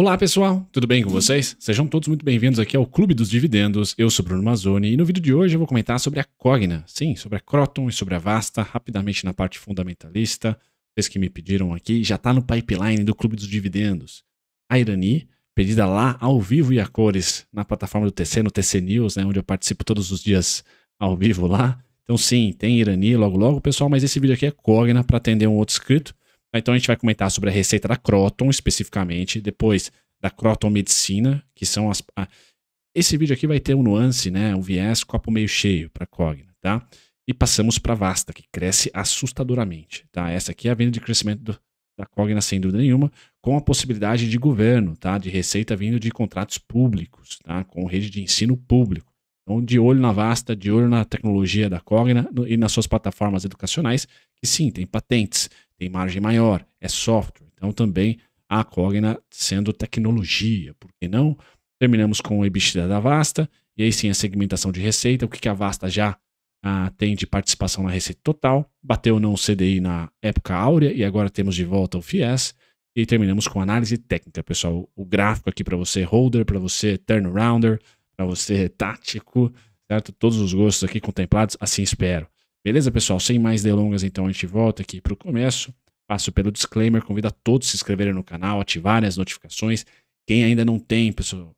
Olá pessoal, tudo bem com vocês? Sejam todos muito bem-vindos aqui ao Clube dos Dividendos. Eu sou Bruno Mazzoni e no vídeo de hoje eu vou comentar sobre a Cogna, sim, sobre a Croton e sobre a Vasta, rapidamente na parte fundamentalista. Vocês que me pediram aqui, já está no pipeline do Clube dos Dividendos. A Irani, pedida lá ao vivo e a cores na plataforma do TC, no TC News, né, onde eu participo todos os dias ao vivo lá. Então sim, tem Irani logo logo, pessoal, mas esse vídeo aqui é Cogna para atender um outro inscrito. Então a gente vai comentar sobre a receita da Croton especificamente, depois da Croton Medicina, que são as. A... esse vídeo aqui vai ter um nuance, né? Um viés copo meio cheio para Cogna, tá? E passamos para Vasta, que cresce assustadoramente, tá? Essa aqui é a venda de crescimento do, da Cogna, sem dúvida nenhuma, com a possibilidade de governo, tá? De receita vindo de contratos públicos, tá? Com rede de ensino público. Então, de olho na Vasta, de olho na tecnologia da Cogna e nas suas plataformas educacionais, que sim, tem patentes, tem margem maior, é software. Então, também a Cogna sendo tecnologia, por que não? Terminamos com o EBITDA da Vasta, e aí sim a segmentação de receita, o que, que a Vasta já ah, tem de participação na receita total, bateu ou não o CDI na época áurea, e agora temos de volta o FIES, e terminamos com análise técnica, pessoal. O gráfico aqui para você, holder, para você, turnarounder, para você tático, certo? Todos os gostos aqui contemplados, assim espero. Beleza, pessoal? Sem mais delongas, então a gente volta aqui para o começo. Passo pelo disclaimer, convido a todos a se inscreverem no canal, ativarem as notificações. Quem ainda não tem, pessoal,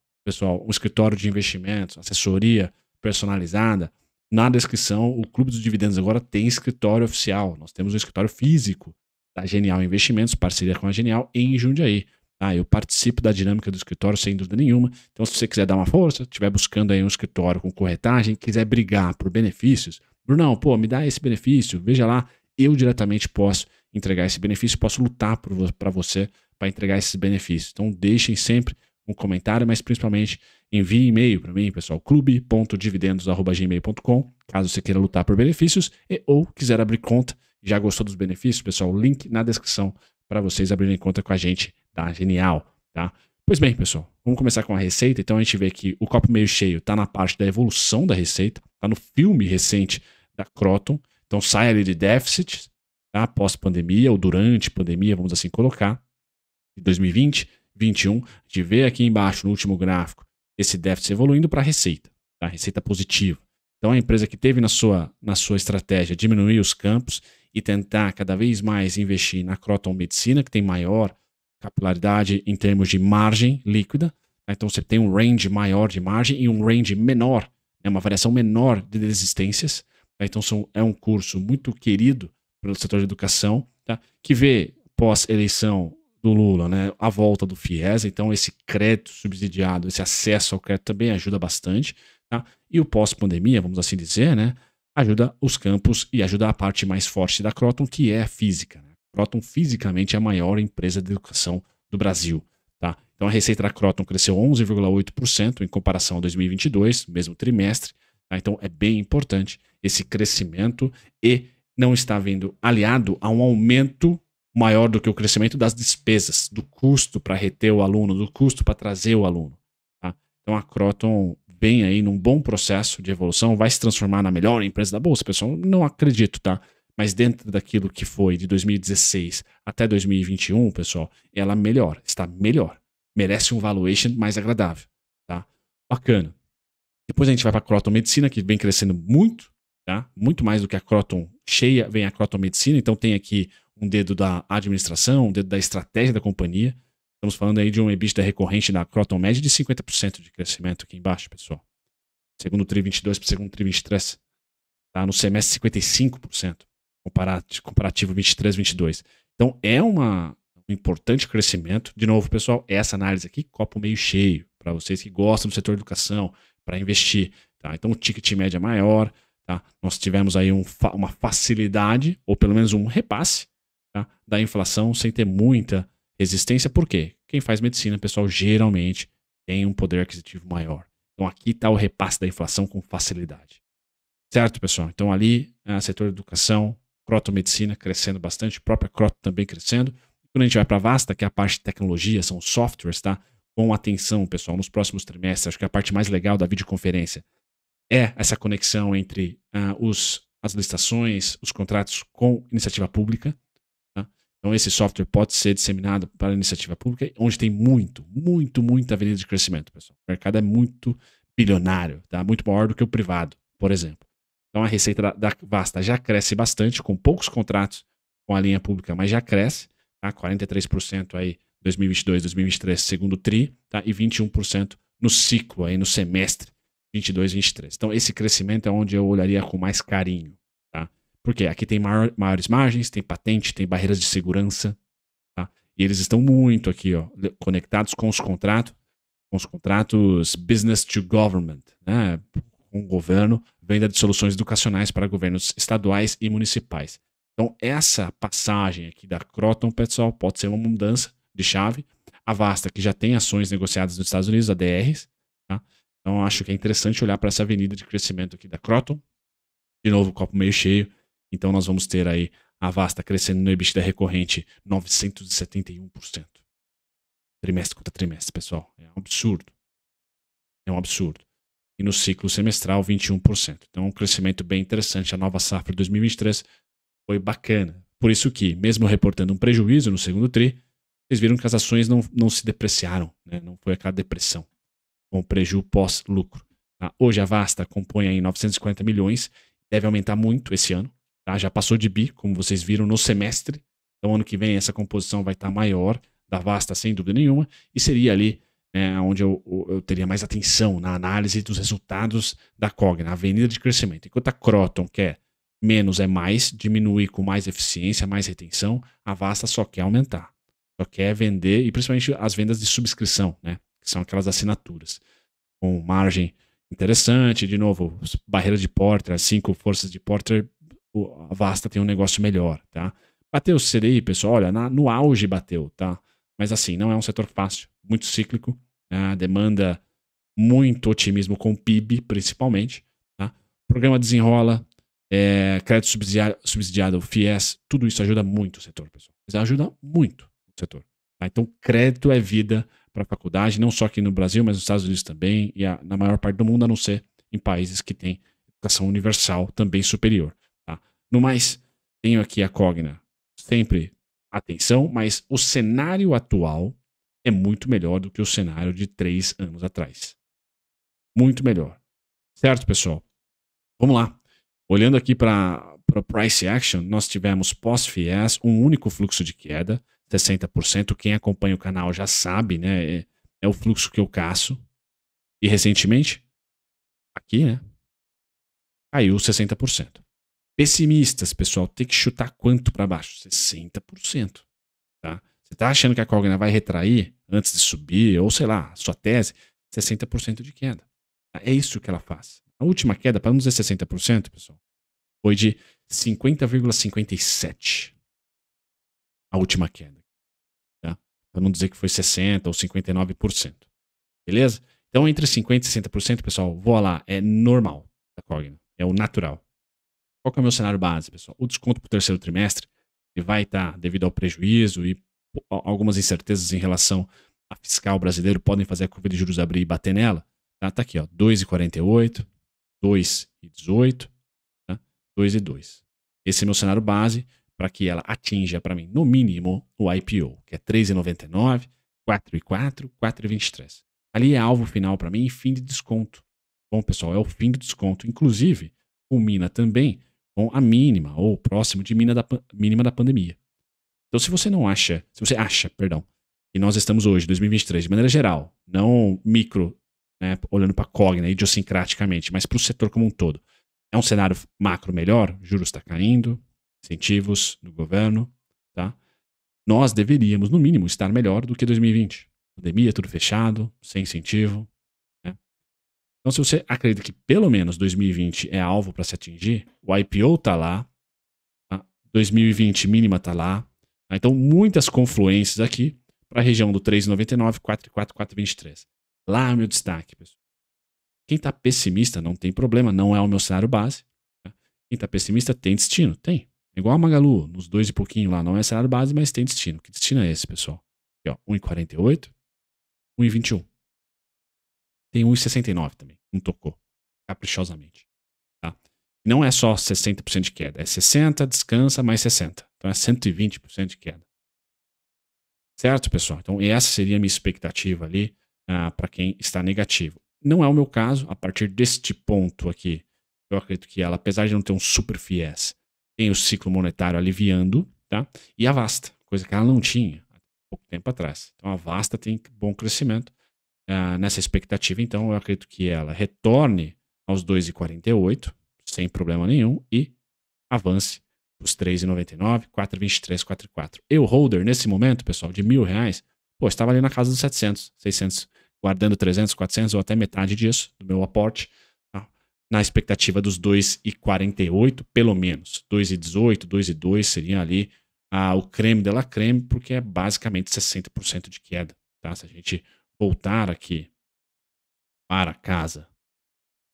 um escritório de investimentos, assessoria personalizada, na descrição, o Clube dos Dividendos agora tem escritório oficial. Nós temos um escritório físico da Genial Investimentos, parceria com a Genial, em Jundiaí. Ah, eu participo da dinâmica do escritório sem dúvida nenhuma. Então, se você quiser dar uma força, estiver buscando aí um escritório com corretagem, quiser brigar por benefícios, Brunão, pô, me dá esse benefício, veja lá, eu diretamente posso entregar esse benefício, posso lutar para você para entregar esses benefícios. Então, deixem sempre um comentário, mas principalmente envie e-mail para mim, pessoal, clube.dividendos.gmail.com, caso você queira lutar por benefícios e, ou quiser abrir conta. Já gostou dos benefícios, pessoal? Link na descrição para vocês abrirem conta com a gente tá? Genial, tá? Pois bem, pessoal, vamos começar com a receita. Então a gente vê que o copo meio cheio tá na parte da evolução da receita, tá no filme recente da Croton. Então sai ali de déficit, tá? pós-pandemia ou durante pandemia, vamos assim colocar. de 2020, 21, a gente vê aqui embaixo no último gráfico esse déficit evoluindo para a receita, tá? receita positiva. Então a empresa que teve na sua, na sua estratégia diminuir os campos e tentar cada vez mais investir na Croton Medicina, que tem maior capilaridade em termos de margem líquida. Né? Então você tem um range maior de margem e um range menor, né? uma variação menor de desistências. Né? Então são, é um curso muito querido pelo setor de educação, tá? que vê pós-eleição do Lula, né, a volta do FIES, então esse crédito subsidiado, esse acesso ao crédito também ajuda bastante, tá? E o pós-pandemia, vamos assim dizer, né, ajuda os campos e ajuda a parte mais forte da Croton, que é a física. Né? Croton fisicamente é a maior empresa de educação do Brasil. Tá? Então a receita da Croton cresceu 11,8% em comparação a 2022, mesmo trimestre. Tá? Então é bem importante esse crescimento e não está vindo aliado a um aumento maior do que o crescimento das despesas, do custo para reter o aluno, do custo para trazer o aluno. Tá? Então a Croton vem aí num bom processo de evolução, vai se transformar na melhor empresa da bolsa, pessoal. Não acredito, tá? Mas dentro daquilo que foi de 2016 até 2021, pessoal, ela melhor, está melhor. Merece um valuation mais agradável, tá? Bacana. Depois a gente vai para a Croton Medicina, que vem crescendo muito, tá? Muito mais do que a Croton cheia, vem a Croton Medicina. Então tem aqui um dedo da administração, um dedo da estratégia da companhia. Estamos falando aí de um EBITDA recorrente da Croton Med de 50% de crescimento aqui embaixo, pessoal. Segundo TRI 22 para segundo TRI 23. Tá? No semestre, 55% comparativo 23-22. Então é uma, um importante crescimento. De novo, pessoal, essa análise aqui, copo meio cheio, para vocês que gostam do setor educação, para investir. Tá? Então o ticket média é maior, tá? nós tivemos aí um, uma facilidade, ou pelo menos um repasse tá? da inflação sem ter muita resistência. Por quê? Quem faz medicina, pessoal, geralmente tem um poder aquisitivo maior. Então aqui está o repasse da inflação com facilidade. Certo, pessoal? Então ali, ah, setor de educação, medicina crescendo bastante, a própria Croto também crescendo. Quando a gente vai para a Vasta, que é a parte de tecnologia, são softwares, tá? Com atenção, pessoal, nos próximos trimestres, acho que a parte mais legal da videoconferência é essa conexão entre uh, os, as licitações, os contratos com iniciativa pública. Tá? Então, esse software pode ser disseminado para a iniciativa pública, onde tem muito, muito, muita avenida de crescimento, pessoal. O mercado é muito bilionário, tá? muito maior do que o privado, por exemplo. Então a receita da, da Vasta já cresce bastante, com poucos contratos com a linha pública, mas já cresce, tá? 43% aí 2022, 2023, segundo TRI, tá? E 21% no ciclo aí, no semestre 22, 23. Então esse crescimento é onde eu olharia com mais carinho, tá? Porque aqui tem maior, maiores margens, tem patente, tem barreiras de segurança, tá? E eles estão muito aqui, ó, conectados com os contratos, com os contratos business to government, né? Com o governo, venda de soluções educacionais para governos estaduais e municipais. Então, essa passagem aqui da Croton, pessoal, pode ser uma mudança de chave. A Vasta, que já tem ações negociadas nos Estados Unidos, ADRs, tá? Então, acho que é interessante olhar para essa avenida de crescimento aqui da Croton. De novo, copo meio cheio. Então, nós vamos ter aí a Vasta crescendo no EBITDA recorrente 971%. Trimestre contra trimestre, pessoal. É um absurdo. É um absurdo e no ciclo semestral 21%. Então, um crescimento bem interessante. A nova safra de 2023 foi bacana. Por isso que, mesmo reportando um prejuízo no segundo TRI, vocês viram que as ações não, não se depreciaram, né? não foi aquela depressão com prejuízo pós-lucro. Tá? Hoje a Vasta compõe aí 950 milhões, deve aumentar muito esse ano. Tá? Já passou de bi, como vocês viram, no semestre. Então, ano que vem, essa composição vai estar tá maior da Vasta, sem dúvida nenhuma, e seria ali é, onde eu, eu, teria mais atenção na análise dos resultados da COG, na avenida de crescimento. Enquanto a Croton quer menos é mais, diminuir com mais eficiência, mais retenção, a Vasta só quer aumentar, só quer vender, e principalmente as vendas de subscrição, né, que são aquelas assinaturas, com margem interessante, de novo, barreira de Porter, cinco forças de Porter, a Vasta tem um negócio melhor, tá? Bateu o CDI, pessoal, olha, na, no auge bateu, tá? Mas assim, não é um setor fácil, muito cíclico, né? demanda muito otimismo com o PIB, principalmente. Tá? Programa desenrola, é, crédito subsidiado, subsidiado, FIES, tudo isso ajuda muito o setor, pessoal. ajuda muito o setor. Tá? Então, crédito é vida para a faculdade, não só aqui no Brasil, mas nos Estados Unidos também, e a, na maior parte do mundo, a não ser em países que têm educação universal também superior. Tá? No mais, tenho aqui a Cogna, sempre atenção, mas o cenário atual é muito melhor do que o cenário de três anos atrás. Muito melhor. Certo, pessoal? Vamos lá. Olhando aqui para price action, nós tivemos pós-FIES um único fluxo de queda, 60%. Quem acompanha o canal já sabe, né? É, é o fluxo que eu caço. E recentemente, aqui, né? Caiu 60%. Pessimistas, pessoal, tem que chutar quanto para baixo? 60%. Tá? Você está achando que a Cogna vai retrair antes de subir, ou sei lá, sua tese? 60% de queda. Tá? É isso que ela faz. A última queda, para não dizer 60%, pessoal, foi de 50,57. A última queda. Tá? Para não dizer que foi 60% ou 59%. Beleza? Então, entre 50% e 60%, pessoal, voa lá. É normal da Cogna. É o natural. Qual que é o meu cenário base, pessoal? O desconto para o terceiro trimestre ele vai estar tá devido ao prejuízo e algumas incertezas em relação a fiscal brasileiro podem fazer a curva de juros abrir e bater nela. Tá, tá aqui, ó, 2,48, 2,18, tá? 2,2. Esse é meu cenário base para que ela atinja para mim, no mínimo, o IPO, que é 3,99, 4,4, 4,23. Ali é alvo final para mim, fim de desconto. Bom, pessoal, é o fim de desconto. Inclusive, culmina também com a mínima ou próximo de mínima da, mínima da pandemia. Então, se você não acha, se você acha, perdão, que nós estamos hoje, 2023, de maneira geral, não micro, né, olhando para a Cogna idiosincraticamente, mas para o setor como um todo, é um cenário macro melhor, juros está caindo, incentivos do governo, tá? Nós deveríamos, no mínimo, estar melhor do que 2020. Pandemia, tudo fechado, sem incentivo, então, se você acredita que pelo menos 2020 é alvo para se atingir, o IPO está lá, tá? 2020 mínima está lá. Tá? Então, muitas confluências aqui para a região do 3,99, 4,4, 4,23. Lá é o meu destaque, pessoal. Quem está pessimista não tem problema, não é o meu cenário base. Tá? Quem está pessimista tem destino, tem. É igual a Magalu, nos dois e pouquinho lá, não é cenário base, mas tem destino. Que destino é esse, pessoal? 1,48, 1,21. Tem 1,69 também. Não tocou. Caprichosamente. Tá? Não é só 60% de queda. É 60, descansa, mais 60. Então é 120% de queda. Certo, pessoal? Então essa seria a minha expectativa ali ah, para quem está negativo. Não é o meu caso. A partir deste ponto aqui, eu acredito que ela, apesar de não ter um super fies, tem o ciclo monetário aliviando, tá? E a Vasta, coisa que ela não tinha há pouco tempo atrás. Então a Vasta tem bom crescimento. Ah, nessa expectativa. Então, eu acredito que ela retorne aos 2,48, sem problema nenhum, e avance os 3,99, 4,23, 4,4. Eu, holder, nesse momento, pessoal, de mil reais, pô, estava ali na casa dos 700, 600, guardando 300, 400 ou até metade disso do meu aporte, tá? na expectativa dos 2,48, pelo menos. 2,18, 2,2 seria ali ah, o creme dela creme, porque é basicamente 60% de queda, tá? Se a gente voltar aqui para casa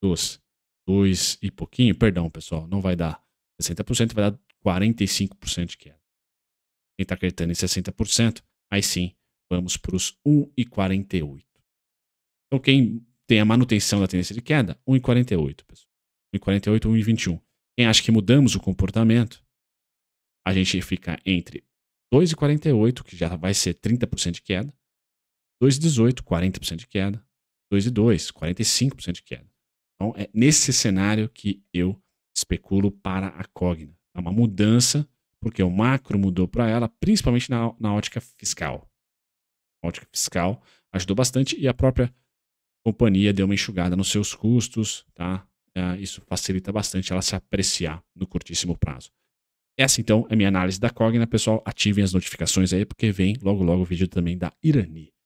dos dois e pouquinho, perdão, pessoal, não vai dar 60%, vai dar 45% de queda. Quem está acreditando em 60%, aí sim, vamos para os 1,48. Então, quem tem a manutenção da tendência de queda, 1,48, pessoal. 1,48, 1,21. Quem acha que mudamos o comportamento, a gente fica entre 2,48, que já vai ser 30% de queda, 2,18, 40% de queda. 2,2, 45% de queda. Então, é nesse cenário que eu especulo para a Cogna. É uma mudança, porque o macro mudou para ela, principalmente na, na ótica fiscal. A ótica fiscal ajudou bastante e a própria companhia deu uma enxugada nos seus custos, tá? É, isso facilita bastante ela se apreciar no curtíssimo prazo. Essa então é minha análise da Cogna, pessoal. Ativem as notificações aí, porque vem logo logo o vídeo também da Irani.